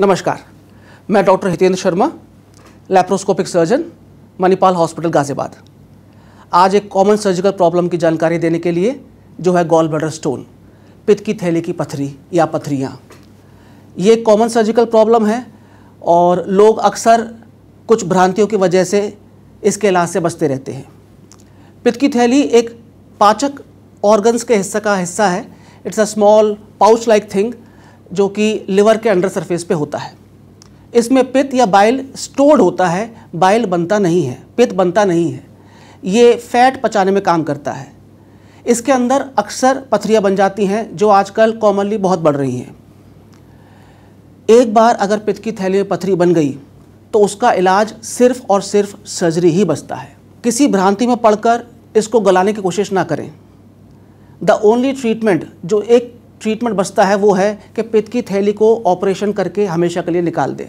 नमस्कार मैं doctor Hitendra Sharma laparoscopic surgeon Manipal hospital Ghaziabad आज एक कॉमन सर्जिकल प्रॉब्लम की जानकारी देने के लिए जो है गॉल ब्लडर स्टोन पित्त की थैली की पथरी या पथरियाँ ये कॉमन सर्जिकल प्रॉब्लम है और लोग अक्सर कुछ भ्रांतियों की वजह से इसके इलाज से बचते रहते हैं पित्त की थैली एक पाचक ऑर्गन्स के हिस्सा का हिस्सा है it's a small pouch like thing जो कि लिवर के अंडर सरफेस पे होता है इसमें पित्त या बाइल स्टोर्ड होता है बाइल बनता नहीं है पित्त बनता नहीं है ये फैट पचाने में काम करता है इसके अंदर अक्सर पथरियाँ बन जाती हैं जो आजकल कॉमनली बहुत बढ़ रही हैं एक बार अगर पित्त की थैली में पथरी बन गई तो उसका इलाज सिर्फ और सिर्फ सर्जरी ही बचता है किसी भ्रांति में पड़कर इसको गलाने की कोशिश ना करें द ओनली ट्रीटमेंट जो एक ट्रीटमेंट बचता है वो है कि पित्त की थैली को ऑपरेशन करके हमेशा के लिए निकाल दें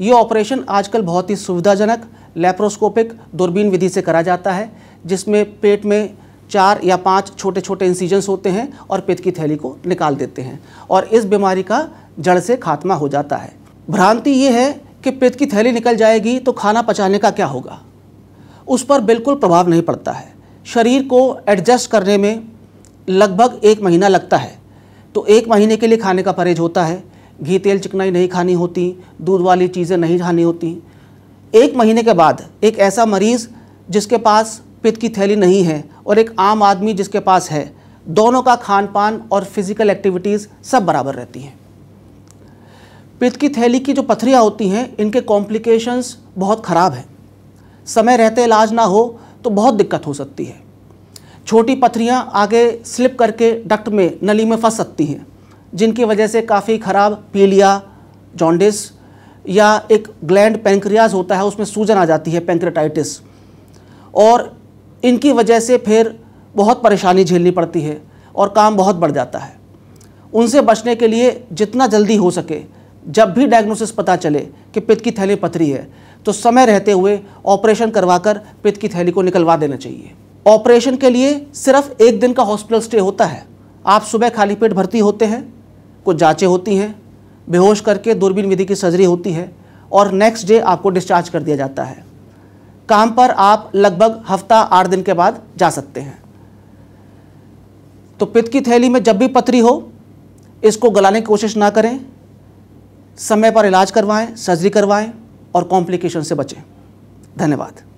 ये ऑपरेशन आजकल बहुत ही सुविधाजनक लेप्रोस्कोपिक दूरबीन विधि से करा जाता है जिसमें पेट में चार या पांच छोटे छोटे इंसीजन्स होते हैं और पित्त की थैली को निकाल देते हैं और इस बीमारी का जड़ से खात्मा हो जाता है भ्रांति ये है कि पित्त की थैली निकल जाएगी तो खाना पचाने का क्या होगा उस पर बिल्कुल प्रभाव नहीं पड़ता है शरीर को एडजस्ट करने में लगभग एक महीना लगता है तो एक महीने के लिए खाने का परहेज होता है घी तेल चिकनाई नहीं खानी होती दूध वाली चीज़ें नहीं खानी होती एक महीने के बाद एक ऐसा मरीज़ जिसके पास पित्त की थैली नहीं है और एक आम आदमी जिसके पास है दोनों का खान पान और फिज़िकल एक्टिविटीज़ सब बराबर रहती हैं पित्त की थैली की जो पथरियाँ होती हैं इनके कॉम्प्लिकेशंस बहुत ख़राब हैं समय रहते इलाज ना हो तो बहुत दिक्कत हो सकती है छोटी पथरियाँ आगे स्लिप करके डक्ट में नली में फंस सकती हैं जिनकी वजह से काफ़ी ख़राब पीलिया जॉन्डिस या एक ग्लैंड पेंक्रियाज होता है उसमें सूजन आ जाती है पेंक्रेटाइटिस और इनकी वजह से फिर बहुत परेशानी झेलनी पड़ती है और काम बहुत बढ़ जाता है उनसे बचने के लिए जितना जल्दी हो सके जब भी डायग्नोसिस पता चले कि पित्त की थैली पथरी है तो समय रहते हुए ऑपरेशन करवाकर पित्त की थैली को निकलवा देना चाहिए ऑपरेशन के लिए सिर्फ एक दिन का हॉस्पिटल स्टे होता है आप सुबह खाली पेट भर्ती होते हैं कुछ जाँचें होती हैं बेहोश करके दूरबीन विधि की सर्जरी होती है और नेक्स्ट डे आपको डिस्चार्ज कर दिया जाता है काम पर आप लगभग हफ्ता आठ दिन के बाद जा सकते हैं तो पित्त की थैली में जब भी पथरी हो इसको गलाने की कोशिश ना करें समय पर इलाज करवाएं सर्जरी करवाएं और कॉम्प्लिकेशन से बचें धन्यवाद